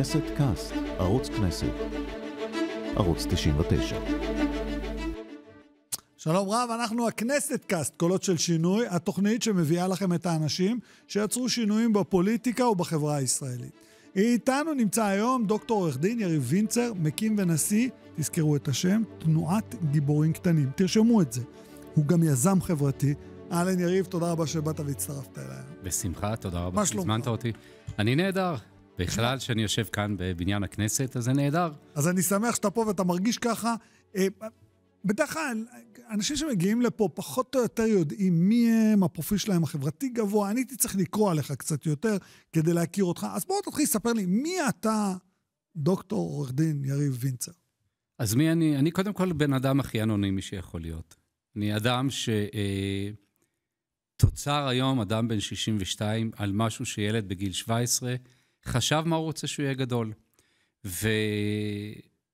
כנסת קאסט, ערוץ כנסת, ערוץ 99. שלום רב, אנחנו הכנסת קאסט, קולות של שינוי, התוכנית שמביאה לכם את האנשים שיצרו שינויים בפוליטיקה ובחברה הישראלית. איתנו נמצא היום דוקטור עורך דין יריב וינצר, מקים ונשיא, תזכרו את השם, תנועת גיבורים קטנים. תרשמו את זה. הוא גם יזם חברתי. אהלן יריב, תודה רבה שבאת והצטרפת אליי. בשמחה, תודה רבה מה שלומך? הזמנת אותי. אני נהדר, בכלל, שאני יושב כאן בבניין הכנסת, אז זה נהדר. אז אני שמח שאתה פה ואתה מרגיש ככה. אה, בדרך כלל, אנשים שמגיעים לפה פחות או יותר יודעים מי הם, הפרופיל שלהם החברתי גבוה. אני הייתי צריך לקרוא עליך קצת יותר כדי להכיר אותך. אז בואו תתחיל לספר לי, מי אתה, דוקטור עורך דין יריב וינצר? אז מי אני? אני קודם כל בן אדם הכי אנונימי שיכול להיות. אני אדם ש... אה, תוצר היום, אדם בן 62, על משהו שילד בגיל 17 חשב מה הוא רוצה שהוא יהיה גדול.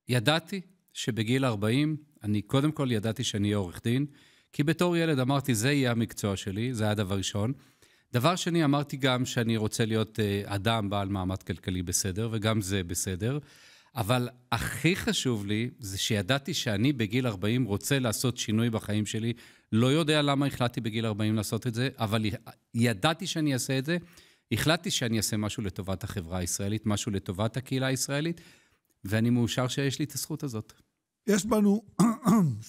וידעתי שבגיל 40, אני קודם כל ידעתי שאני אהיה עורך דין, כי בתור ילד אמרתי, זה יהיה המקצוע שלי, זה היה דבר ראשון. דבר שני, אמרתי גם שאני רוצה להיות אה, אדם בעל מעמד כלכלי בסדר, וגם זה בסדר. אבל הכי חשוב לי, זה שידעתי שאני בגיל 40 רוצה לעשות שינוי בחיים שלי. לא יודע למה החלטתי בגיל 40 לעשות את זה, אבל ידעתי שאני אעשה את זה, החלטתי שאני אעשה משהו לטובת החברה הישראלית, משהו לטובת הקהילה הישראלית, ואני מאושר שיש לי את הזכות הזאת. יש בנו,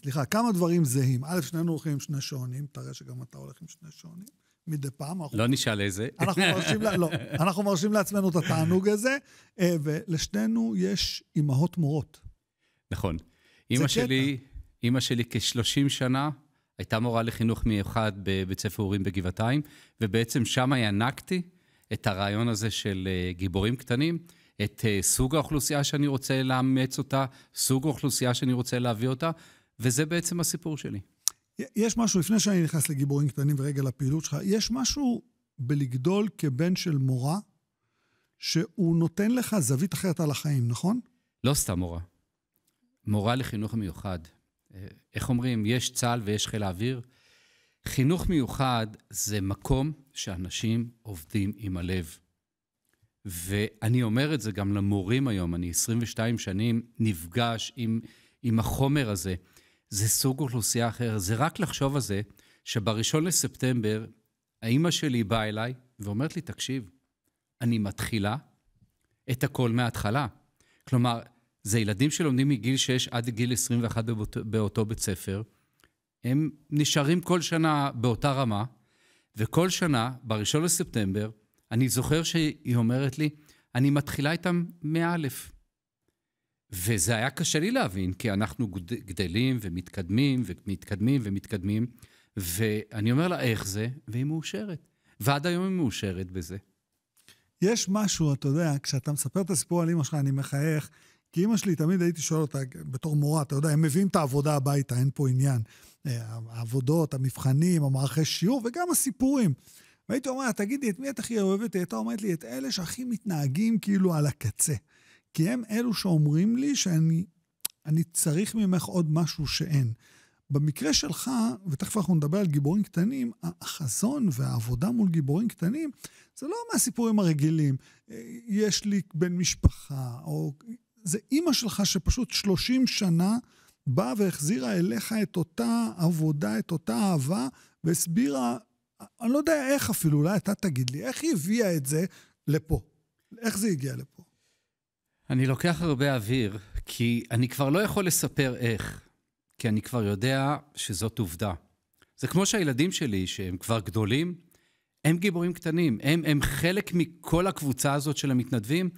סליחה, כמה דברים זהים. א', שנינו הולכים עם שני שעונים, תראה שגם אתה הולך עם שני שעונים. מדי פעם. אנחנו... לא נשאל איזה. אנחנו מרשים, לה... לא, אנחנו מרשים לעצמנו את התענוג הזה, אה, ולשנינו יש אימהות מורות. נכון. אימא שלי, אימא שלי כ-30 שנה הייתה מורה לחינוך מיוחד בבית ספר הורים בגבעתיים, ובעצם שם ינקתי את הרעיון הזה של אה, גיבורים קטנים, את אה, סוג האוכלוסייה שאני רוצה לאמץ אותה, סוג האוכלוסייה שאני רוצה להביא אותה, וזה בעצם הסיפור שלי. יש משהו, לפני שאני נכנס לגיבורים קטנים ורגע לפעילות שלך, יש משהו בלגדול כבן של מורה, שהוא נותן לך זווית אחרת על החיים, נכון? לא סתם מורה. מורה לחינוך מיוחד. אה, איך אומרים, יש צה"ל ויש חיל האוויר, חינוך מיוחד זה מקום שאנשים עובדים עם הלב. ואני אומר את זה גם למורים היום, אני 22 שנים נפגש עם, עם החומר הזה. זה סוג אוכלוסייה אחר, זה רק לחשוב על זה שבראשון לספטמבר, האימא שלי באה אליי ואומרת לי, תקשיב, אני מתחילה את הכל מההתחלה. כלומר, זה ילדים שלומדים מגיל 6 עד גיל 21 באותו בית ספר, הם נשארים כל שנה באותה רמה, וכל שנה, ב-1 לספטמבר, אני זוכר שהיא אומרת לי, אני מתחילה איתם מא'. וזה היה קשה לי להבין, כי אנחנו גדלים ומתקדמים ומתקדמים ומתקדמים, ואני אומר לה, איך זה? והיא מאושרת. ועד היום היא מאושרת בזה. יש משהו, אתה יודע, כשאתה מספר את הסיפור על אימא שלך, אני מחייך, כי אימא שלי, תמיד הייתי שואל אותה, בתור מורה, אתה יודע, הם מביאים את העבודה הביתה, אין פה עניין. אה, העבודות, המבחנים, המערכי שיעור וגם הסיפורים. והייתי אומר תגידי, את מי את הכי אוהבת? היא הייתה אומרת לי, את אלה שהכי מתנהגים כאילו על הקצה. כי הם אלו שאומרים לי שאני צריך ממך עוד משהו שאין. במקרה שלך, ותכף אנחנו נדבר על גיבורים קטנים, החזון והעבודה מול גיבורים קטנים, זה לא מהסיפורים הרגילים. אה, יש לי בן משפחה, או... זה אימא שלך שפשוט 30 שנה באה והחזירה אליך את אותה עבודה, את אותה אהבה, והסבירה, אני לא יודע איך אפילו, אולי אתה תגיד לי, איך היא הביאה את זה לפה? איך זה הגיע לפה? אני לוקח הרבה אוויר, כי אני כבר לא יכול לספר איך, כי אני כבר יודע שזאת עובדה. זה כמו שהילדים שלי, שהם כבר גדולים, הם גיבורים קטנים, הם, הם חלק מכל הקבוצה הזאת של המתנדבים.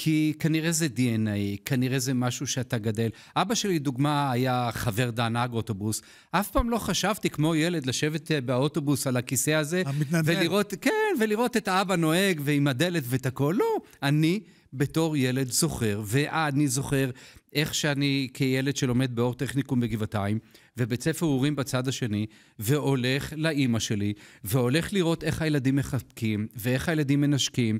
כי כנראה זה DNA, כנראה זה משהו שאתה גדל. אבא שלי, דוגמה, היה חבר דהנהג אוטובוס. אף פעם לא חשבתי, כמו ילד, לשבת אה, באוטובוס על הכיסא הזה. המתנדב. ולראות, כן, ולראות את האבא נוהג ועם הדלת ואת הכול. לא, אני בתור ילד זוכר, ואני זוכר איך שאני כילד שלומד באור טכניקום בגבעתיים, ובית ספר הורים בצד השני, והולך לאימא שלי, והולך לראות איך הילדים מחבקים, ואיך הילדים מנשקים.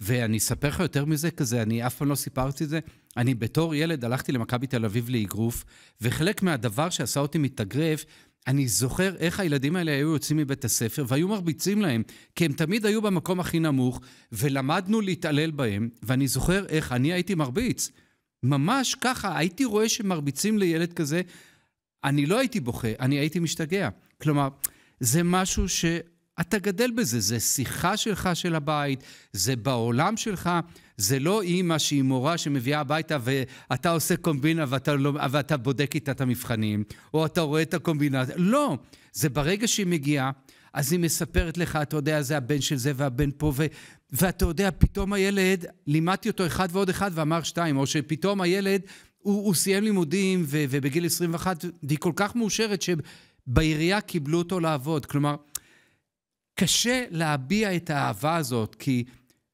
ואני אספר לך יותר מזה, כזה, אני אף פעם לא סיפרתי את זה. אני בתור ילד הלכתי למכבי תל אביב לאגרוף, וחלק מהדבר שעשה אותי מתאגרף, אני זוכר איך הילדים האלה היו יוצאים מבית הספר והיו מרביצים להם, כי הם תמיד היו במקום הכי נמוך, ולמדנו להתעלל בהם, ואני זוכר איך אני הייתי מרביץ. ממש ככה, הייתי רואה שמרביצים לילד כזה, אני לא הייתי בוכה, אני הייתי משתגע. כלומר, זה משהו ש... אתה גדל בזה, זה שיחה שלך של הבית, זה בעולם שלך, זה לא אימא שהיא מורה שמביאה הביתה ואתה עושה קומבינה ואתה, לא, ואתה בודק איתה את המבחנים, או אתה רואה את הקומבינה, לא, זה ברגע שהיא מגיעה, אז היא מספרת לך, אתה יודע, זה הבן של זה והבן פה, ו... ואתה יודע, פתאום הילד, לימדתי אותו אחד ועוד אחד ואמר שתיים, או שפתאום הילד, הוא, הוא סיים לימודים ו... ובגיל 21, והיא כל כך מאושרת שבעירייה קיבלו אותו לעבוד. כלומר, קשה להביע את האהבה הזאת, כי...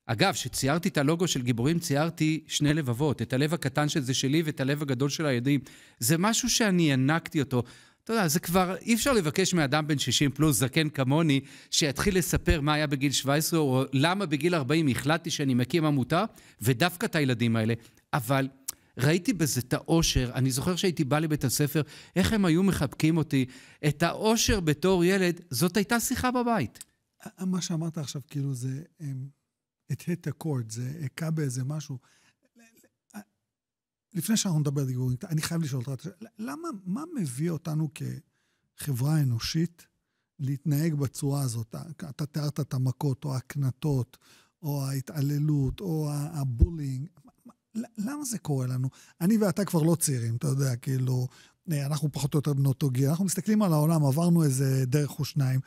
אגב, כשציירתי את הלוגו של גיבורים, ציירתי שני לבבות, את הלב הקטן שזה שלי ואת הלב הגדול של הילדים. זה משהו שאני ינקתי אותו. אתה יודע, זה כבר, אי אפשר לבקש מאדם בן 60 פלוס, זקן כמוני, שיתחיל לספר מה היה בגיל 17, או למה בגיל 40 החלטתי שאני מקים עמותה, ודווקא את הילדים האלה. אבל ראיתי בזה את האושר. אני זוכר שהייתי בא לבית הספר, איך הם היו מחבקים אותי. את האושר בתור ילד, זאת הייתה שיחה בבית. מה שאמרת עכשיו, כאילו זה, את אמ, hit the court, זה הכה באיזה משהו. לפני שאנחנו נדבר על דיבורים, אני חייב לשאול אותך, למה, מה מביא אותנו כחברה אנושית להתנהג בצורה הזאת? אתה תיארת את המכות, או הקנטות, או ההתעללות, או הבולינג. למה זה קורה לנו? אני ואתה כבר לא צעירים, אתה יודע, כאילו, אנחנו פחות או יותר בנות אותו גיל. אנחנו מסתכלים על העולם, עברנו איזה דרך או שניים.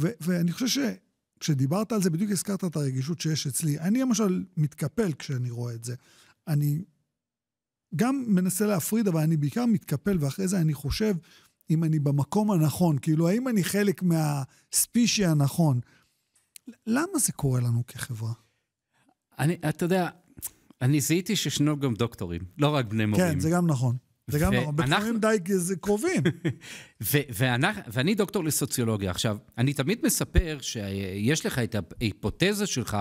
ו- ואני חושב שכשדיברת על זה, בדיוק הזכרת את הרגישות שיש אצלי. אני למשל מתקפל כשאני רואה את זה. אני גם מנסה להפריד, אבל אני בעיקר מתקפל, ואחרי זה אני חושב אם אני במקום הנכון, כאילו, האם אני חלק מהספישי הנכון. למה זה קורה לנו כחברה? אני, אתה יודע, אני זיהיתי שישנו גם דוקטורים, לא רק בני מורים. כן, זה גם נכון. זה גם נכון, בתחומים די קרובים. ואני דוקטור לסוציולוגיה. עכשיו, אני תמיד מספר שיש לך את ההיפותזה שלך,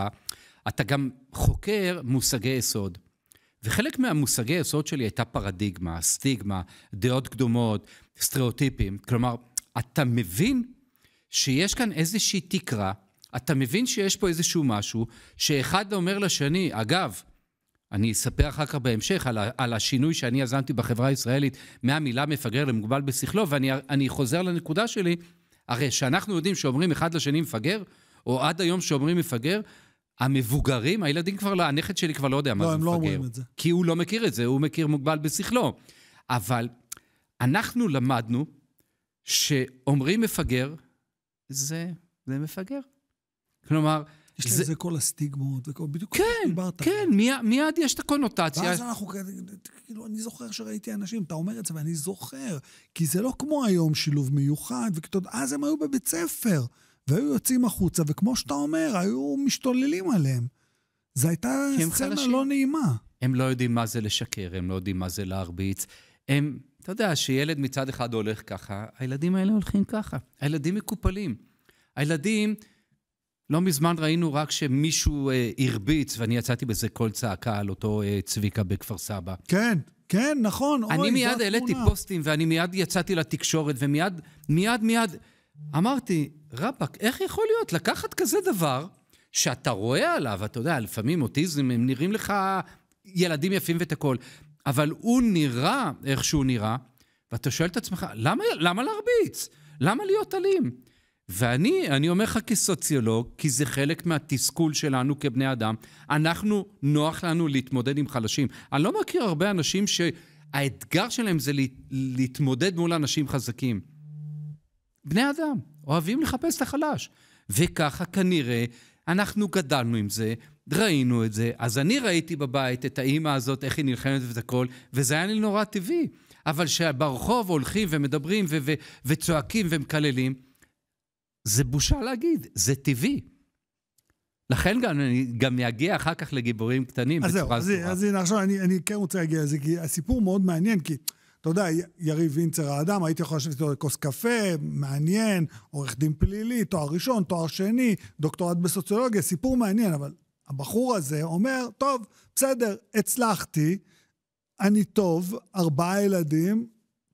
אתה גם חוקר מושגי יסוד. וחלק מהמושגי היסוד שלי הייתה פרדיגמה, סטיגמה, דעות קדומות, סטריאוטיפים. כלומר, אתה מבין שיש כאן איזושהי תקרה, אתה מבין שיש פה איזשהו משהו, שאחד אומר לשני, אגב, אני אספר אחר כך בהמשך על, ה, על השינוי שאני יזמתי בחברה הישראלית מהמילה מפגר למוגבל בשכלו, ואני חוזר לנקודה שלי, הרי כשאנחנו יודעים שאומרים אחד לשני מפגר, או עד היום שאומרים מפגר, המבוגרים, הילדים כבר לא, הנכד שלי כבר לא יודע לא, מה זה מפגר. לא, הם לא אומרים את זה. כי הוא לא מכיר את זה, הוא מכיר מוגבל בשכלו. אבל אנחנו למדנו שאומרים מפגר, זה, זה מפגר. כלומר, יש זה... לזה כל הסטיגמות, וכל, בדיוק כמו כן, שדיברת. כן, מי... מיד יש את הקונוטציה. ואז אנחנו כאילו, אני זוכר שראיתי אנשים, אתה אומר את זה ואני זוכר, כי זה לא כמו היום שילוב מיוחד, וכתוב, אז הם היו בבית ספר, והיו יוצאים החוצה, וכמו שאתה אומר, היו משתוללים עליהם. זו הייתה סצנה חלשים. לא נעימה. הם לא יודעים מה זה לשקר, הם לא יודעים מה זה להרביץ. הם, אתה יודע, שילד מצד אחד הולך ככה, הילדים האלה הולכים ככה. הילדים מקופלים. הילדים... לא מזמן ראינו רק שמישהו אה, הרביץ, ואני יצאתי בזה קול צעקה על אותו אה, צביקה בכפר סבא. כן, כן, נכון. אני אוי, מיד העליתי פוסטים, ואני מיד יצאתי לתקשורת, ומיד, מיד, מיד, אמרתי, רבאק, איך יכול להיות לקחת כזה דבר שאתה רואה עליו, אתה יודע, לפעמים אוטיזם, הם נראים לך ילדים יפים ואת הכול, אבל הוא נראה איך שהוא נראה, ואתה שואל את עצמך, למה, למה להרביץ? למה להיות אלים? ואני, אני אומר לך כסוציולוג, כי זה חלק מהתסכול שלנו כבני אדם, אנחנו, נוח לנו להתמודד עם חלשים. אני לא מכיר הרבה אנשים שהאתגר שלהם זה להתמודד מול אנשים חזקים. בני אדם, אוהבים לחפש את החלש. וככה כנראה אנחנו גדלנו עם זה, ראינו את זה. אז אני ראיתי בבית את האימא הזאת, איך היא נלחמת ואת הכל, וזה היה לי נורא טבעי. אבל כשברחוב הולכים ומדברים ו- ו- וצועקים ומקללים, זה בושה להגיד, זה טבעי. לכן גם אני גם אגיע אחר כך לגיבורים קטנים אז בצורה זהו, אז, אז הנה, עכשיו אני, אני כן רוצה להגיע לזה, כי הסיפור מאוד מעניין, כי אתה יודע, יריב וינצר האדם, הייתי יכול לשבת איתו לכוס קפה, מעניין, עורך דין פלילי, תואר ראשון, תואר שני, דוקטורט בסוציולוגיה, סיפור מעניין, אבל הבחור הזה אומר, טוב, בסדר, הצלחתי, אני טוב, ארבעה ילדים,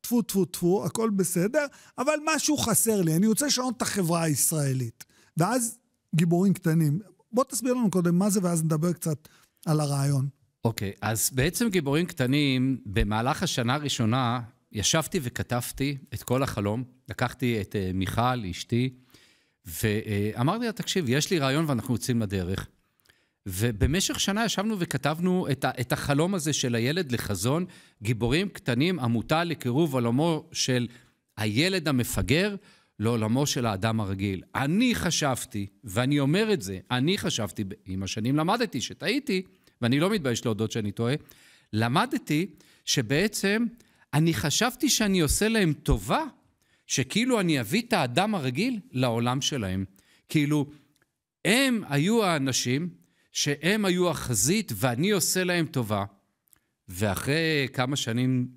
טפו טפו טפו, הכל בסדר, אבל משהו חסר לי, אני רוצה לשנות את החברה הישראלית. ואז גיבורים קטנים. בוא תסביר לנו קודם מה זה, ואז נדבר קצת על הרעיון. אוקיי, okay, אז בעצם גיבורים קטנים, במהלך השנה הראשונה ישבתי וכתבתי את כל החלום. לקחתי את אה, מיכל, אשתי, ואמרתי לה, תקשיב, יש לי רעיון ואנחנו יוצאים לדרך. ובמשך שנה ישבנו וכתבנו את, ה, את החלום הזה של הילד לחזון, גיבורים קטנים, עמותה לקירוב עולמו של הילד המפגר לעולמו של האדם הרגיל. אני חשבתי, ואני אומר את זה, אני חשבתי, עם השנים למדתי שטעיתי, ואני לא מתבייש להודות שאני טועה, למדתי שבעצם אני חשבתי שאני עושה להם טובה, שכאילו אני אביא את האדם הרגיל לעולם שלהם. כאילו, הם היו האנשים שהם היו החזית ואני עושה להם טובה. ואחרי כמה שנים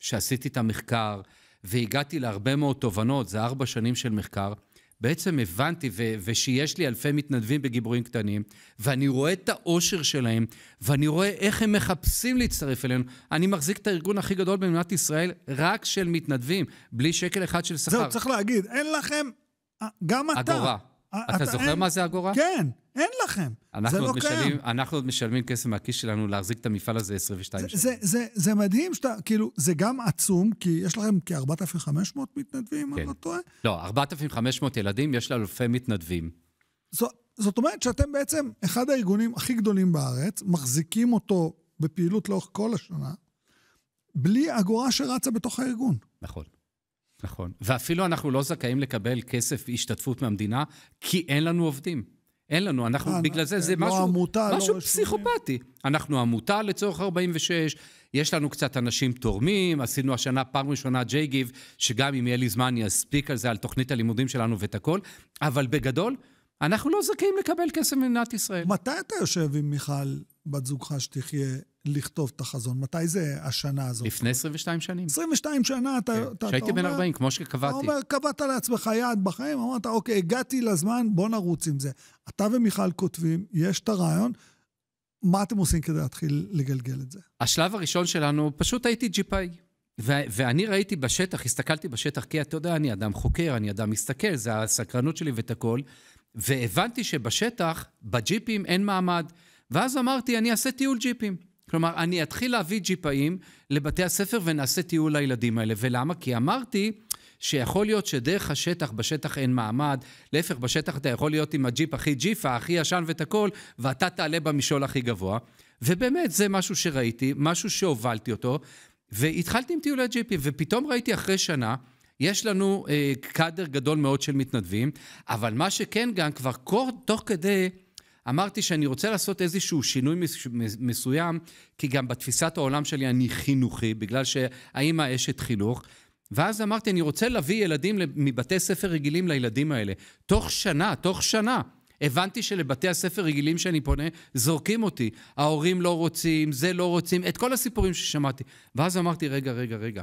שעשיתי את המחקר והגעתי להרבה מאוד תובנות, זה ארבע שנים של מחקר, בעצם הבנתי, ו- ושיש לי אלפי מתנדבים בגיבורים קטנים, ואני רואה את האושר שלהם, ואני רואה איך הם מחפשים להצטרף אלינו. אני מחזיק את הארגון הכי גדול במדינת ישראל, רק של מתנדבים, בלי שקל אחד של שכר. זהו, צריך להגיד, אין לכם גם אתה. אגורה. אתה, זוכר אין... מה זה אגורה? כן, אין לכם. זה לא משלמים, קיים. אנחנו עוד משלמים כסף מהכיס שלנו להחזיק את המפעל הזה 22 שנה. זה, זה, זה מדהים שאתה, כאילו, זה גם עצום, כי יש לכם כ-4,500 מתנדבים, כן. אני לא טועה? לא, 4,500 ילדים, יש לה אלפי מתנדבים. זו, זאת אומרת שאתם בעצם אחד הארגונים הכי גדולים בארץ, מחזיקים אותו בפעילות לאורך כל השנה, בלי אגורה שרצה בתוך הארגון. נכון. נכון. ואפילו אנחנו לא זכאים לקבל כסף השתתפות מהמדינה, כי אין לנו עובדים. אין לנו, אנחנו, אה, בגלל זה, אה, זה לא משהו, עמותה, לא משהו לא פסיכופתי. אנחנו עמותה לצורך 46, יש לנו קצת אנשים תורמים, עשינו השנה פעם ראשונה ג'יי גיב, שגם אם יהיה לי זמן אני אספיק על זה, על תוכנית הלימודים שלנו ואת הכל, אבל בגדול, אנחנו לא זכאים לקבל כסף ממדינת ישראל. מתי אתה יושב עם מיכל בת זוגך שתחיה לכתוב את החזון? מתי זה השנה הזאת? לפני 22 שנים. 22 שנה, אתה, כן. אתה, אתה אומר... כשהייתי בן 40, כמו שקבעתי. אתה אומר, קבעת לעצמך יעד בחיים, אמרת, אוקיי, הגעתי לזמן, בוא נרוץ עם זה. אתה ומיכל כותבים, יש את הרעיון, מה אתם עושים כדי להתחיל לגלגל את זה? השלב הראשון שלנו, פשוט הייתי ג'יפאי. ו- ואני ראיתי בשטח, הסתכלתי בשטח, כי אתה יודע, אני אדם חוקר, אני אדם מסתכל, זה הסקרנות שלי ואת הכל, והבנתי שבשטח, בג'יפים אין מעמד. ואז אמרתי, אני אעשה טיול ג'יפים. כלומר, אני אתחיל להביא ג'יפאים לבתי הספר ונעשה טיול לילדים האלה. ולמה? כי אמרתי שיכול להיות שדרך השטח, בשטח אין מעמד, להפך, בשטח אתה יכול להיות עם הג'יפ הכי ג'יפה, הכי ישן ואת הכל, ואתה תעלה במשעול הכי גבוה. ובאמת, זה משהו שראיתי, משהו שהובלתי אותו, והתחלתי עם טיולי ג'יפים, ופתאום ראיתי אחרי שנה, יש לנו אה, קאדר גדול מאוד של מתנדבים, אבל מה שכן גם, כבר כל, תוך כדי... אמרתי שאני רוצה לעשות איזשהו שינוי מסוים, כי גם בתפיסת העולם שלי אני חינוכי, בגלל שהאימא אשת חינוך. ואז אמרתי, אני רוצה להביא ילדים מבתי ספר רגילים לילדים האלה. תוך שנה, תוך שנה. הבנתי שלבתי הספר רגילים שאני פונה, זורקים אותי. ההורים לא רוצים, זה לא רוצים, את כל הסיפורים ששמעתי. ואז אמרתי, רגע, רגע, רגע.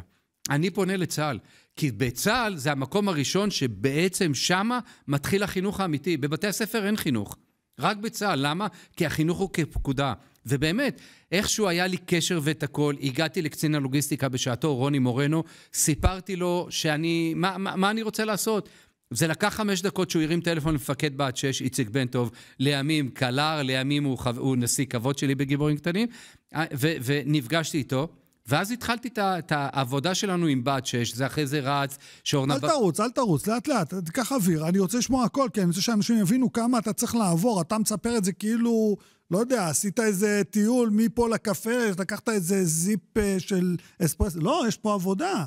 אני פונה לצה"ל, כי בצה"ל זה המקום הראשון שבעצם שמה מתחיל החינוך האמיתי. בבתי הספר אין חינוך. רק בצה"ל. למה? כי החינוך הוא כפקודה. ובאמת, איכשהו היה לי קשר ואת הכל, הגעתי לקצין הלוגיסטיקה בשעתו, רוני מורנו, סיפרתי לו שאני, מה, מה, מה אני רוצה לעשות? זה לקח חמש דקות שהוא הרים טלפון למפקד בה"ד 6, איציק בן טוב, לימים קלר, לימים הוא, חו... הוא נשיא כבוד שלי בגיבורים קטנים, אה, ו... ונפגשתי איתו. ואז התחלתי את, את העבודה שלנו עם בת שש, זה אחרי זה רץ, שאורנה... אל ב... תרוץ, אל תרוץ, לאט לאט, תיקח אוויר. אני רוצה לשמוע הכל, כי אני רוצה שאנשים יבינו כמה אתה צריך לעבור. אתה מספר את זה כאילו, לא יודע, עשית איזה טיול מפה לקפה, לקחת איזה זיפ אה, של אספרס, לא, יש פה עבודה.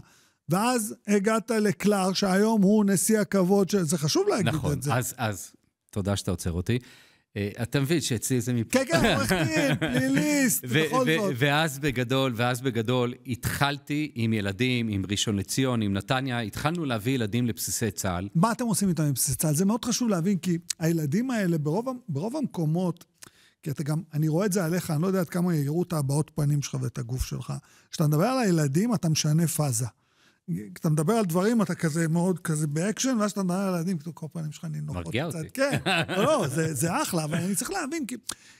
ואז הגעת לקלר, שהיום הוא נשיא הכבוד, ש... זה חשוב להגיד נכון, את זה. נכון, אז, אז, תודה שאתה עוצר אותי. אה, אתה מבין שאצלי זה מפה. כן, כן, עורך דין, פליליסט, בכל זאת. ואז בגדול, ואז בגדול, התחלתי עם ילדים, עם ראשון לציון, עם נתניה, התחלנו להביא ילדים לבסיסי צה"ל. מה אתם עושים איתם מבסיסי צה"ל? זה מאוד חשוב להבין, כי הילדים האלה, ברוב, ברוב המקומות, כי אתה גם, אני רואה את זה עליך, אני לא יודע עד כמה יראו את הבעות פנים שלך ואת הגוף שלך. כשאתה מדבר על הילדים, אתה משנה פאזה. כשאתה מדבר על דברים, אתה כזה מאוד כזה באקשן, ואז אתה מדבר על הילדים, כאילו כל הפנים שלך נינוחות קצת. מרגיע אותי. כן, לא, לא, זה, זה אחלה, אבל אני צריך להבין, כי,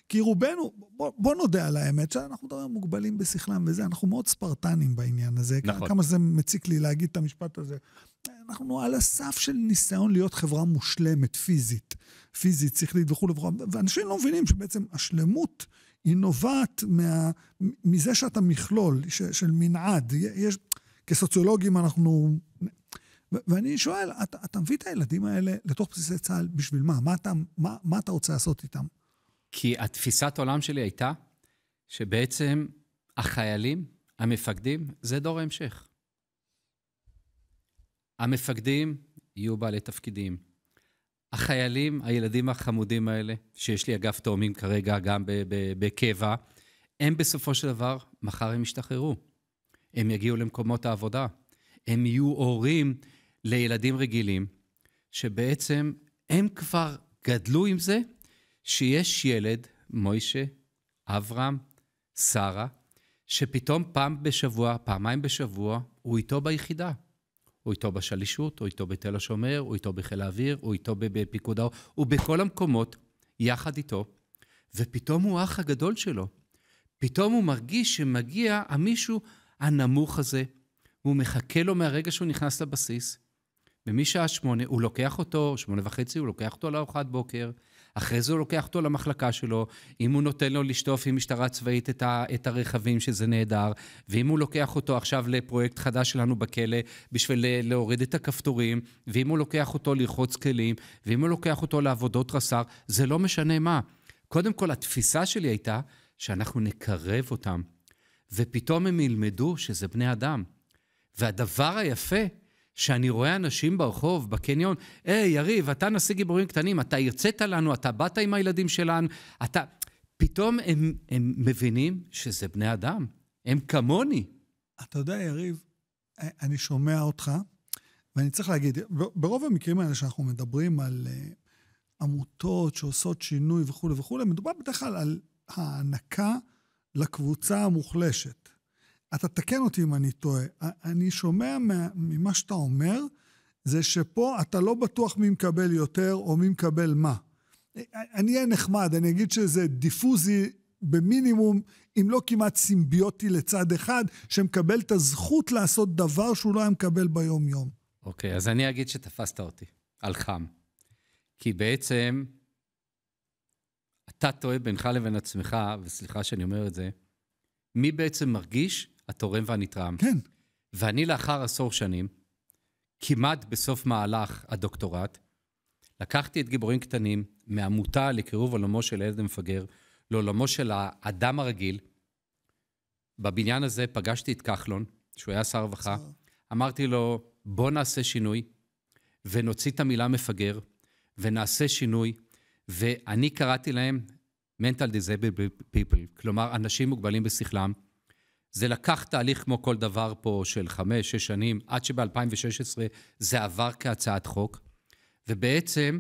כי רובנו, בוא, בוא נודה על האמת, שאנחנו מדברים מוגבלים בשכלם וזה, אנחנו מאוד ספרטנים בעניין הזה. נכון. כמה זה מציק לי להגיד את המשפט הזה. אנחנו על הסף של ניסיון להיות חברה מושלמת, פיזית. פיזית, שכלית וכולי וכולי, ואנשים לא מבינים שבעצם השלמות היא נובעת מה, מזה שאתה מכלול ש, של מנעד. יש, כסוציולוגים אנחנו... ו- ואני שואל, אתה, אתה מביא את הילדים האלה לתוך בסיסי צה"ל בשביל מה? מה אתה, מה, מה אתה רוצה לעשות איתם? כי התפיסת עולם שלי הייתה שבעצם החיילים, המפקדים, זה דור ההמשך. המפקדים יהיו בעלי תפקידים. החיילים, הילדים החמודים האלה, שיש לי אגף תאומים כרגע גם בקבע, הם בסופו של דבר, מחר הם ישתחררו. הם יגיעו למקומות העבודה, הם יהיו הורים לילדים רגילים, שבעצם הם כבר גדלו עם זה שיש ילד, מוישה, אברהם, שרה, שפתאום פעם בשבוע, פעמיים בשבוע, הוא איתו ביחידה. הוא איתו בשלישות, הוא איתו בתל השומר, הוא איתו בחיל האוויר, הוא איתו בפיקוד האור, הוא בכל המקומות, יחד איתו, ופתאום הוא האח הגדול שלו. פתאום הוא מרגיש שמגיע המישהו הנמוך הזה, והוא מחכה לו מהרגע שהוא נכנס לבסיס. ומשעה שמונה, הוא לוקח אותו, שמונה וחצי, הוא לוקח אותו לארוחת בוקר, אחרי זה הוא לוקח אותו למחלקה שלו, אם הוא נותן לו לשטוף עם משטרה צבאית את, ה, את הרכבים, שזה נהדר, ואם הוא לוקח אותו עכשיו לפרויקט חדש שלנו בכלא, בשביל להוריד את הכפתורים, ואם הוא לוקח אותו לרחוץ כלים, ואם הוא לוקח אותו לעבודות רס"ר, זה לא משנה מה. קודם כל, התפיסה שלי הייתה שאנחנו נקרב אותם ופתאום הם ילמדו שזה בני אדם. והדבר היפה, שאני רואה אנשים ברחוב, בקניון, היי, hey, יריב, אתה נשיא גיבורים קטנים, אתה הרצית לנו, אתה באת עם הילדים שלנו, אתה... פתאום הם, הם מבינים שזה בני אדם, הם כמוני. אתה יודע, יריב, אה, אני שומע אותך, ואני צריך להגיד, ברוב המקרים האלה שאנחנו מדברים על אה, עמותות שעושות שינוי וכולי וכולי, מדובר בדרך כלל על הענקה. לקבוצה המוחלשת. אתה תקן אותי אם אני טועה. אני שומע ממה שאתה אומר, זה שפה אתה לא בטוח מי מקבל יותר או מי מקבל מה. אני אהיה נחמד, אני אגיד שזה דיפוזי במינימום, אם לא כמעט סימביוטי לצד אחד, שמקבל את הזכות לעשות דבר שהוא לא היה מקבל ביום-יום. אוקיי, okay, אז אני אגיד שתפסת אותי על חם. כי בעצם אתה טועה בינך לבין עצמך, וסליחה שאני אומר את זה, מי בעצם מרגיש התורם והנתרם. כן. ואני לאחר עשור שנים, כמעט בסוף מהלך הדוקטורט, לקחתי את גיבורים קטנים מעמותה לקירוב עולמו של הילד המפגר לעולמו של האדם הרגיל. בבניין הזה פגשתי את כחלון, שהוא היה שר הרווחה. אמרתי לו, בוא נעשה שינוי, ונוציא את המילה מפגר, ונעשה שינוי, ואני קראתי להם mental disabled people, כלומר, אנשים מוגבלים בשכלם. זה לקח תהליך כמו כל דבר פה של חמש, שש שנים, עד שב-2016 זה עבר כהצעת חוק. ובעצם,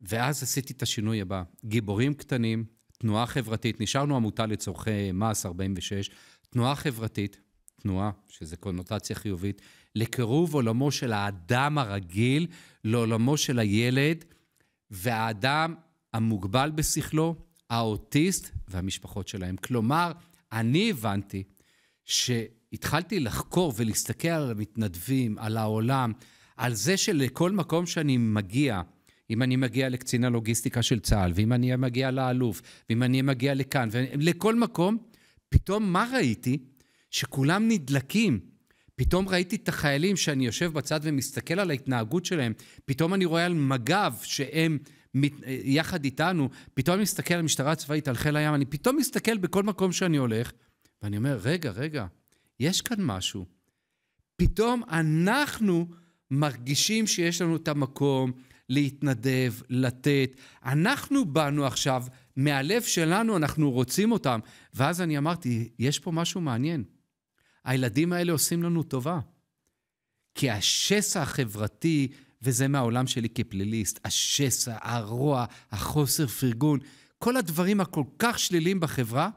ואז עשיתי את השינוי הבא. גיבורים קטנים, תנועה חברתית, נשארנו עמותה לצורכי מס 46, תנועה חברתית, תנועה, שזה קונוטציה חיובית, לקירוב עולמו של האדם הרגיל לעולמו של הילד, והאדם המוגבל בשכלו, האוטיסט והמשפחות שלהם. כלומר, אני הבנתי שהתחלתי לחקור ולהסתכל על המתנדבים, על העולם, על זה שלכל מקום שאני מגיע, אם אני מגיע לקצין הלוגיסטיקה של צה"ל, ואם אני מגיע לאלוף, ואם אני מגיע לכאן, ולכל מקום, פתאום מה ראיתי? שכולם נדלקים. פתאום ראיתי את החיילים שאני יושב בצד ומסתכל על ההתנהגות שלהם, פתאום אני רואה על מג"ב שהם מת, אה, יחד איתנו, פתאום אני מסתכל על המשטרה הצבאית, על חיל הים, אני פתאום מסתכל בכל מקום שאני הולך, ואני אומר, רגע, רגע, יש כאן משהו. פתאום אנחנו מרגישים שיש לנו את המקום להתנדב, לתת. אנחנו באנו עכשיו, מהלב שלנו אנחנו רוצים אותם. ואז אני אמרתי, יש פה משהו מעניין. הילדים האלה עושים לנו טובה. כי השסע החברתי, וזה מהעולם שלי כפליליסט, השסע, הרוע, החוסר פרגון, כל הדברים הכל כך שליליים בחברה,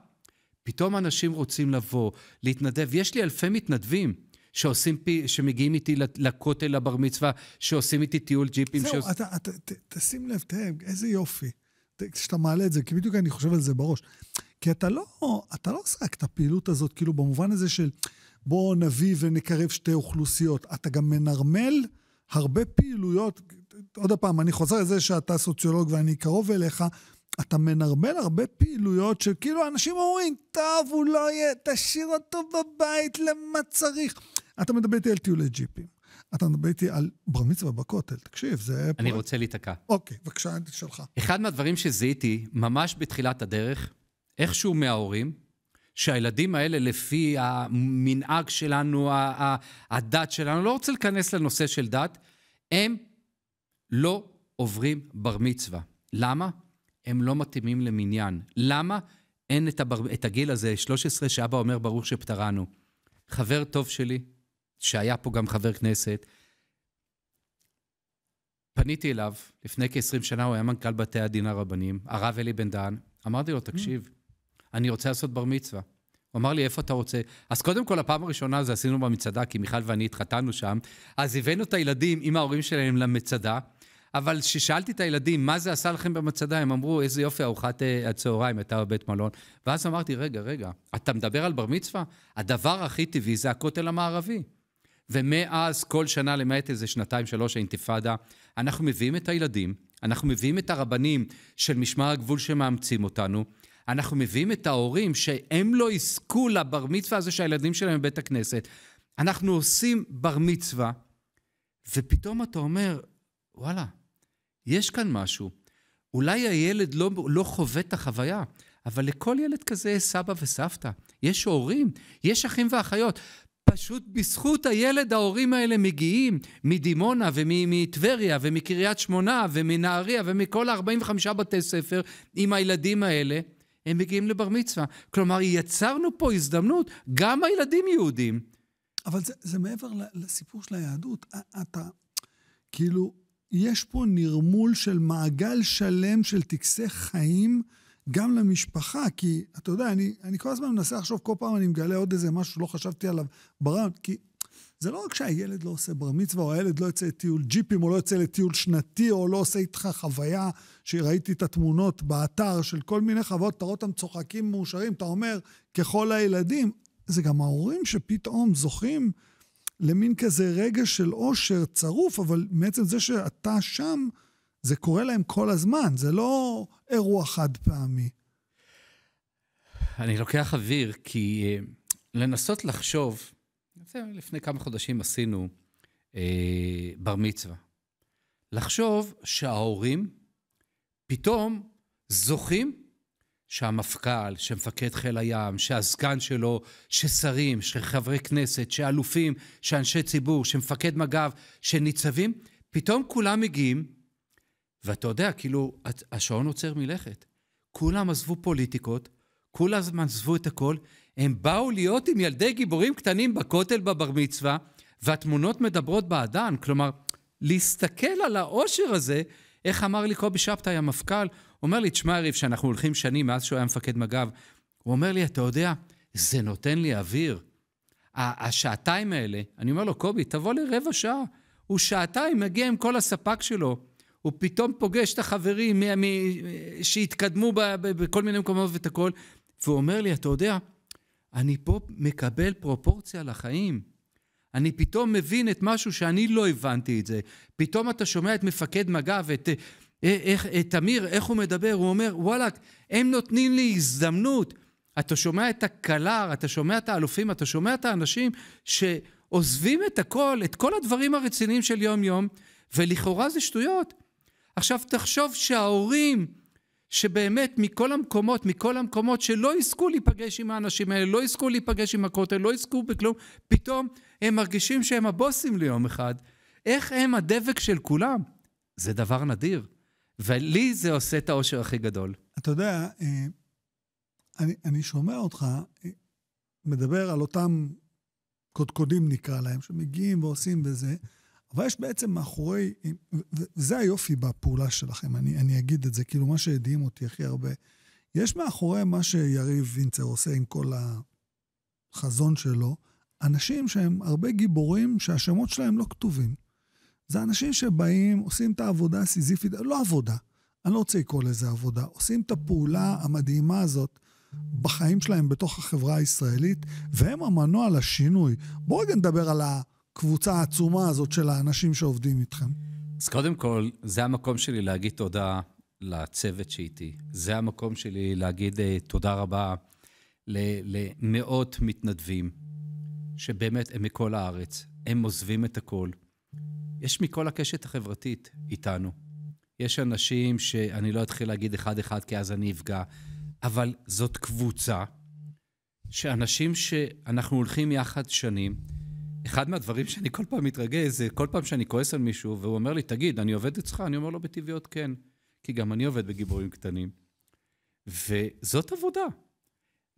פתאום אנשים רוצים לבוא, להתנדב. יש לי אלפי מתנדבים שעושים פי, שמגיעים איתי לכותל, לבר מצווה, שעושים איתי טיול ג'יפים. זהו, שעוש... אתה, אתה, ת, תשים לב, תראה, איזה יופי. כשאתה מעלה את זה, כי בדיוק אני חושב על זה בראש. כי אתה לא, אתה לא עושה רק את הפעילות הזאת, כאילו, במובן הזה של... בואו נביא ונקרב שתי אוכלוסיות. אתה גם מנרמל הרבה פעילויות, עוד פעם, אני חוזר לזה שאתה סוציולוג ואני קרוב אליך, אתה מנרמל הרבה פעילויות שכאילו אנשים אומרים, טוב, הוא לא יהיה, תשאיר אותו בבית, למה צריך? אתה מדבר איתי על טיולי ג'יפים. אתה מדבר איתי על בר מצווה בכותל, תקשיב, זה... אני פרויקט. רוצה להיתקע. אוקיי, בבקשה, שלך. אחד מהדברים שזיהיתי ממש בתחילת הדרך, איכשהו מההורים, שהילדים האלה, לפי המנהג שלנו, הדת שלנו, לא רוצה להיכנס לנושא של דת, הם לא עוברים בר מצווה. למה? הם לא מתאימים למניין. למה אין את, הבר... את הגיל הזה, 13, שאבא אומר, ברוך שפטרנו. חבר טוב שלי, שהיה פה גם חבר כנסת, פניתי אליו, לפני כ-20 שנה הוא היה מנכ"ל בתי הדין הרבניים, הרב אלי בן דהן, אמרתי לו, תקשיב, mm. אני רוצה לעשות בר מצווה. הוא אמר לי, איפה אתה רוצה? אז קודם כל, הפעם הראשונה זה עשינו במצעדה, כי מיכל ואני התחתנו שם. אז הבאנו את הילדים עם ההורים שלהם למצעדה, אבל כששאלתי את הילדים, מה זה עשה לכם במצדה, הם אמרו, איזה יופי, ארוחת אה, הצהריים הייתה בבית מלון. ואז אמרתי, רגע, רגע, אתה מדבר על בר מצווה? הדבר הכי טבעי זה הכותל המערבי. ומאז, כל שנה, למעט איזה שנתיים, שלוש, האינתיפאדה, אנחנו מביאים את הילדים, אנחנו מביאים את הרבנים של משמר הגבול שמאמצים אותנו, אנחנו מביאים את ההורים שהם לא יזכו לבר מצווה הזה שהילדים שלהם בבית הכנסת. אנחנו עושים בר מצווה, ופתאום אתה אומר, וואלה, יש כאן משהו. אולי הילד לא, לא חווה את החוויה, אבל לכל ילד כזה יש סבא וסבתא, יש הורים, יש אחים ואחיות. פשוט בזכות הילד ההורים האלה מגיעים מדימונה ומטבריה ומקריית שמונה ומנהריה ומכל ה-45 בתי ספר עם הילדים האלה. הם מגיעים לבר מצווה. כלומר, יצרנו פה הזדמנות, גם הילדים יהודים. אבל זה, זה מעבר לסיפור של היהדות. אתה, כאילו, יש פה נרמול של מעגל שלם של טקסי חיים גם למשפחה, כי אתה יודע, אני, אני כל הזמן מנסה לחשוב, כל פעם אני מגלה עוד איזה משהו שלא חשבתי עליו ברעיון, כי זה לא רק שהילד לא עושה בר מצווה, או הילד לא יוצא לטיול ג'יפים, או לא יוצא לטיול שנתי, או לא עושה איתך חוויה, שראיתי את התמונות באתר של כל מיני חוויות, אתה רואה אותם צוחקים מאושרים, אתה אומר, ככל הילדים, זה גם ההורים שפתאום זוכים למין כזה רגע של אושר צרוף, אבל מעצם זה שאתה שם, זה קורה להם כל הזמן, זה לא אירוע חד פעמי. אני לוקח אוויר, כי אה, לנסות לחשוב לפני כמה חודשים עשינו אה, בר מצווה. לחשוב שההורים פתאום זוכים שהמפכ"ל, שמפקד חיל הים, שהסגן שלו, ששרים, שחברי כנסת, שאלופים, שאנשי ציבור, שמפקד מג"ב, שניצבים, פתאום כולם מגיעים, ואתה יודע, כאילו, השעון עוצר מלכת. כולם עזבו פוליטיקות, כולם עזבו את הכל, הם באו להיות עם ילדי גיבורים קטנים בכותל בבר מצווה, והתמונות מדברות בעדן. כלומר, להסתכל על העושר הזה, איך אמר לי קובי שבתאי, המפכ"ל, אומר לי, תשמע, יריב, שאנחנו הולכים שנים מאז שהוא היה מפקד מג"ב, הוא אומר לי, אתה יודע, זה נותן לי אוויר. השעתיים האלה, אני אומר לו, קובי, תבוא לרבע שעה. הוא שעתיים מגיע עם כל הספק שלו. הוא פתאום פוגש את החברים שהתקדמו בכל מיני מקומות ואת הכול, והוא אומר לי, אתה יודע, אני פה מקבל פרופורציה לחיים. אני פתאום מבין את משהו שאני לא הבנתי את זה. פתאום אתה שומע את מפקד מג"ב, את, תמיר, אה, איך, איך הוא מדבר, הוא אומר, וואלכ, הם נותנים לי הזדמנות. אתה שומע את הקלר, אתה שומע את האלופים, אתה שומע את האנשים שעוזבים את הכל, את כל הדברים הרציניים של יום-יום, ולכאורה זה שטויות. עכשיו, תחשוב שההורים שבאמת מכל המקומות, מכל המקומות שלא יזכו להיפגש עם האנשים האלה, לא יזכו להיפגש עם הכותל, לא יזכו בכלום, פתאום הם מרגישים שהם הבוסים ליום אחד. איך הם הדבק של כולם? זה דבר נדיר. ולי זה עושה את האושר הכי גדול. אתה יודע, אה, אני, אני שומע אותך אה, מדבר על אותם קודקודים, נקרא להם, שמגיעים ועושים וזה, אבל יש בעצם מאחורי, וזה היופי בפעולה שלכם, אני, אני אגיד את זה, כאילו מה שהדהים אותי הכי הרבה, יש מאחורי מה שיריב וינצר עושה עם כל החזון שלו, אנשים שהם הרבה גיבורים שהשמות שלהם לא כתובים. זה אנשים שבאים, עושים את העבודה הסיזיפית, לא עבודה, אני לא רוצה לקרוא לזה עבודה, עושים את הפעולה המדהימה הזאת בחיים שלהם בתוך החברה הישראלית, והם המנוע לשינוי. בואו רגע נדבר על ה... הקבוצה העצומה הזאת של האנשים שעובדים איתכם? אז קודם כל, זה המקום שלי להגיד תודה לצוות שאיתי. זה המקום שלי להגיד אה, תודה רבה למאות מתנדבים, שבאמת הם מכל הארץ, הם עוזבים את הכול. יש מכל הקשת החברתית איתנו. יש אנשים שאני לא אתחיל להגיד אחד-אחד כי אז אני אפגע, אבל זאת קבוצה שאנשים שאנחנו הולכים יחד שנים, אחד מהדברים שאני כל פעם מתרגש, זה כל פעם שאני כועס על מישהו, והוא אומר לי, תגיד, אני עובד אצלך? אני אומר לו, בטבעיות כן, כי גם אני עובד בגיבורים קטנים. וזאת עבודה.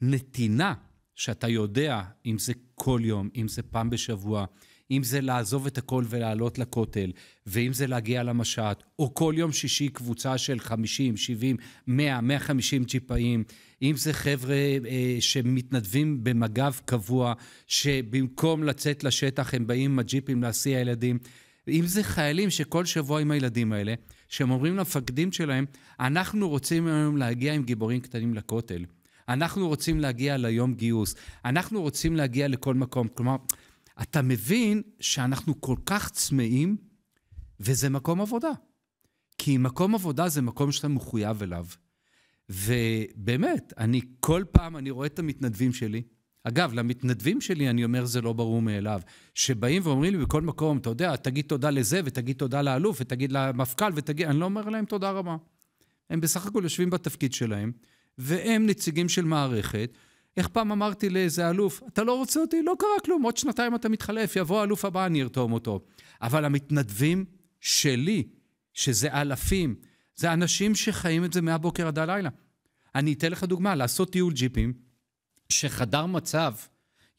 נתינה, שאתה יודע אם זה כל יום, אם זה פעם בשבוע, אם זה לעזוב את הכל ולעלות לכותל, ואם זה להגיע למשט, או כל יום שישי קבוצה של 50, 70, 100, 150 ג'יפאים, אם זה חבר'ה אה, שמתנדבים במג"ב קבוע, שבמקום לצאת לשטח הם באים עם הג'יפים להסיע ילדים. אם זה חיילים שכל שבוע עם הילדים האלה, שהם אומרים למפקדים שלהם, אנחנו רוצים היום להגיע עם גיבורים קטנים לכותל. אנחנו רוצים להגיע ליום גיוס, אנחנו רוצים להגיע לכל מקום. כלומר, אתה מבין שאנחנו כל כך צמאים, וזה מקום עבודה. כי מקום עבודה זה מקום שאתה מחויב אליו. ובאמת, אני כל פעם, אני רואה את המתנדבים שלי. אגב, למתנדבים שלי אני אומר, זה לא ברור מאליו. שבאים ואומרים לי בכל מקום, אתה יודע, תגיד תודה לזה, ותגיד תודה לאלוף, ותגיד למפכ"ל, ותגיד... אני לא אומר להם תודה רבה. הם בסך הכל יושבים בתפקיד שלהם, והם נציגים של מערכת, איך פעם אמרתי לאיזה אלוף, אתה לא רוצה אותי? לא קרה כלום, עוד שנתיים אתה מתחלף, יבוא האלוף הבא, אני ארתום אותו. אבל המתנדבים שלי, שזה אלפים, זה אנשים שחיים את זה מהבוקר עד הלילה. אני אתן לך דוגמה, לעשות טיול ג'יפים, שחדר מצב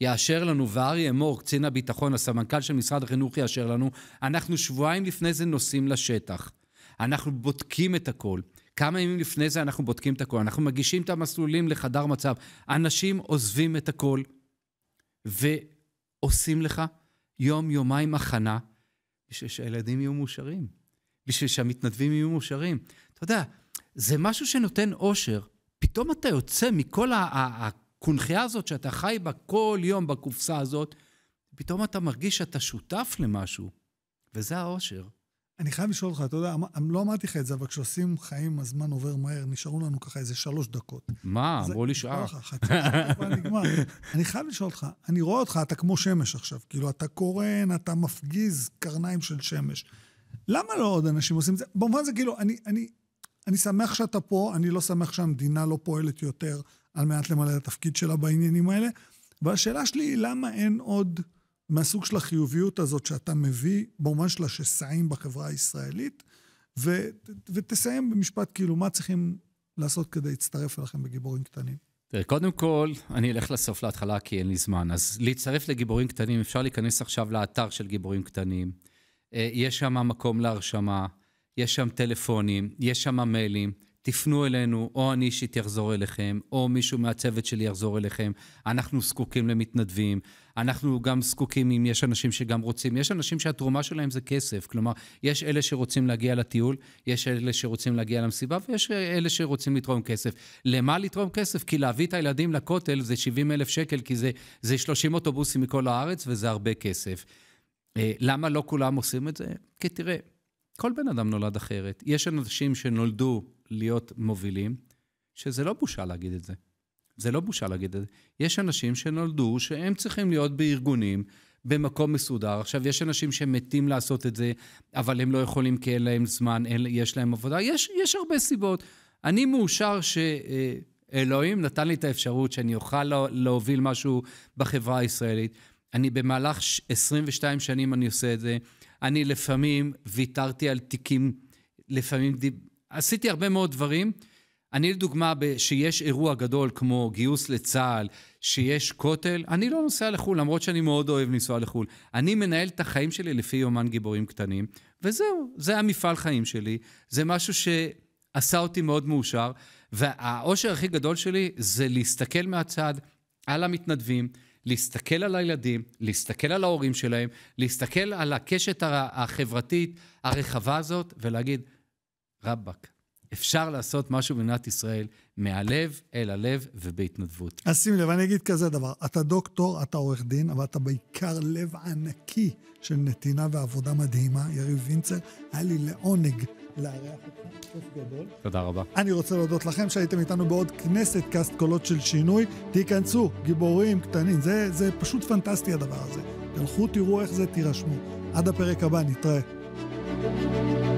יאשר לנו, ואריה אמור, קצין הביטחון, הסמנכ"ל של משרד החינוך יאשר לנו, אנחנו שבועיים לפני זה נוסעים לשטח. אנחנו בודקים את הכל. כמה ימים לפני זה אנחנו בודקים את הכל, אנחנו מגישים את המסלולים לחדר מצב. אנשים עוזבים את הכל ועושים לך יום, יומיים הכנה, בשביל שהילדים יהיו מאושרים, בשביל שהמתנדבים יהיו מאושרים. אתה יודע, זה משהו שנותן אושר. פתאום אתה יוצא מכל הקונכייה הזאת שאתה חי בה כל יום בקופסה הזאת, פתאום אתה מרגיש שאתה שותף למשהו, וזה האושר. אני חייב לשאול אותך, אתה יודע, אמ-, אמ-, לא אמרתי לך את זה, אבל כשעושים חיים, הזמן עובר מהר, נשארו לנו ככה איזה שלוש דקות. מה? אמרו נשאר. שעה. חצי שעה כבר נגמר. אני חייב לשאול אותך, אני רואה אותך, אתה כמו שמש עכשיו. כאילו, אתה קורן, אתה מפגיז קרניים של שמש. למה לא עוד אנשים עושים את זה? במובן זה כאילו, אני, אני, אני שמח שאתה פה, אני לא שמח שהמדינה לא פועלת יותר על מנת למלא את התפקיד שלה בעניינים האלה, והשאלה שלי היא למה אין עוד... מהסוג של החיוביות הזאת שאתה מביא, במובן של השסעים בחברה הישראלית, ו, ותסיים במשפט כאילו מה צריכים לעשות כדי להצטרף אליכם בגיבורים קטנים. תראה, קודם כל, אני אלך לסוף להתחלה כי אין לי זמן. אז להצטרף לגיבורים קטנים, אפשר להיכנס עכשיו לאתר של גיבורים קטנים. אה, יש שם מקום להרשמה, יש שם טלפונים, יש שם מיילים. תפנו אלינו, או אני אישית יחזור אליכם, או מישהו מהצוות שלי יחזור אליכם. אנחנו זקוקים למתנדבים, אנחנו גם זקוקים אם יש אנשים שגם רוצים. יש אנשים שהתרומה שלהם זה כסף. כלומר, יש אלה שרוצים להגיע לטיול, יש אלה שרוצים להגיע למסיבה, ויש אלה שרוצים לתרום כסף. למה לתרום כסף? כי להביא את הילדים לכותל זה 70 אלף שקל, כי זה, זה 30 אוטובוסים מכל הארץ וזה הרבה כסף. אה, למה לא כולם עושים את זה? כי תראה, כל בן אדם נולד אחרת. יש אנשים שנולדו להיות מובילים, שזה לא בושה להגיד את זה. זה לא בושה להגיד את זה. יש אנשים שנולדו שהם צריכים להיות בארגונים, במקום מסודר. עכשיו, יש אנשים שמתים לעשות את זה, אבל הם לא יכולים כי אין להם זמן, אין, יש להם עבודה. יש, יש הרבה סיבות. אני מאושר שאלוהים אה, נתן לי את האפשרות שאני אוכל להוביל משהו בחברה הישראלית. אני במהלך 22 שנים אני עושה את זה. אני לפעמים ויתרתי על תיקים, לפעמים דיב... עשיתי הרבה מאוד דברים. אני לדוגמה, שיש אירוע גדול כמו גיוס לצה"ל, שיש כותל, אני לא נוסע לחו"ל, למרות שאני מאוד אוהב לנסוע לחו"ל. אני מנהל את החיים שלי לפי יומן גיבורים קטנים, וזהו, זה המפעל חיים שלי. זה משהו שעשה אותי מאוד מאושר, והאושר הכי גדול שלי זה להסתכל מהצד על המתנדבים, להסתכל על הילדים, להסתכל על ההורים שלהם, להסתכל על הקשת החברתית הרחבה הזאת, ולהגיד, רבאק, אפשר לעשות משהו במדינת ישראל מהלב אל הלב ובהתנדבות. אז שים לב, אני אגיד כזה דבר, אתה דוקטור, אתה עורך דין, אבל אתה בעיקר לב ענקי של נתינה ועבודה מדהימה. יריב וינצר, היה לי לעונג לארח אותך, כיף גדול. תודה רבה. אני רוצה להודות לכם שהייתם איתנו בעוד כנסת קאסט קולות של שינוי. תיכנסו, גיבורים קטנים, זה, זה פשוט פנטסטי הדבר הזה. תלכו, תראו איך זה, תירשמו. עד הפרק הבא, נתראה. thank you